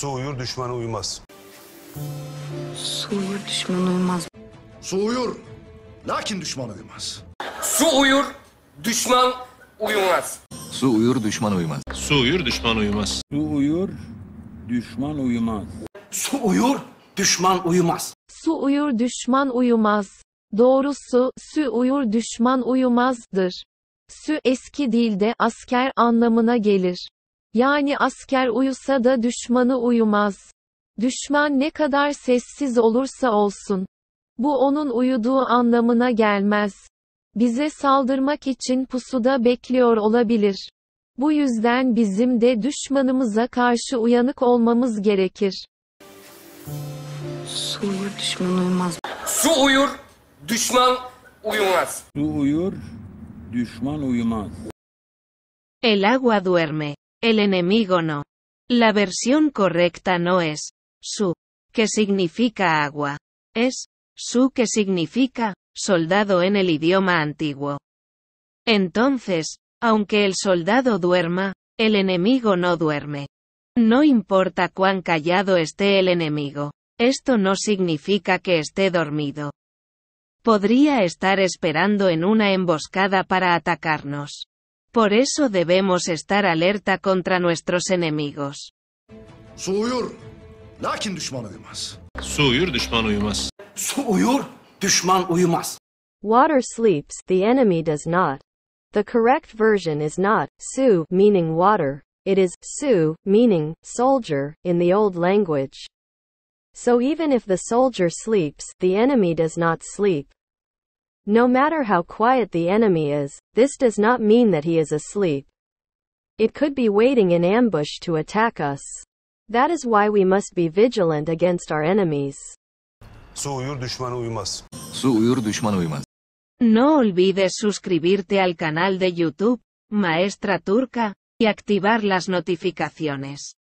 Su uyur düşman uyumaz. Su uyur düşman uyumaz. Su uyur. Lakin düşman uyumaz. Su uyur düşman uyumaz. Su uyur düşman uyumaz. Su uyur düşman uyumaz. Su uyur düşman uyumaz. Su uyur düşman uyumaz. Su uyur düşman uyumaz. Doğrusu su uyur düşman uyumazdır. Sü eski dilde asker anlamına gelir. Yani asker uyusa da düşmanı uyumaz. Düşman ne kadar sessiz olursa olsun. Bu onun uyuduğu anlamına gelmez. Bize saldırmak için pusuda bekliyor olabilir. Bu yüzden bizim de düşmanımıza karşı uyanık olmamız gerekir. Su uyur düşman uyumaz. Su uyur, düşman uyumaz. Su uyur, düşman uyumaz. El agua duerme. El enemigo no. La versión correcta no es su, que significa agua. Es su que significa soldado en el idioma antiguo. Entonces, aunque el soldado duerma, el enemigo no duerme. No importa cuán callado esté el enemigo, esto no significa que esté dormido. Podría estar esperando en una emboscada para atacarnos. Por eso debemos estar alerta contra nuestros enemigos. Su lakin düşman uyumaz. Su düşman uyumaz. Su düşman uyumaz. Water sleeps, the enemy does not. The correct version is not su meaning water. It is su meaning soldier in the old language. So even if the soldier sleeps, the enemy does not sleep. No matter how quiet the enemy is, this does not mean that he is asleep. It could be waiting in ambush to attack us. That is why we must be vigilant against our enemies. Su uyur düşman uyumaz. Su uyur düşman uyumaz. No olvides suscribirte al canal de YouTube, Maestra Turca, y activar las notificaciones.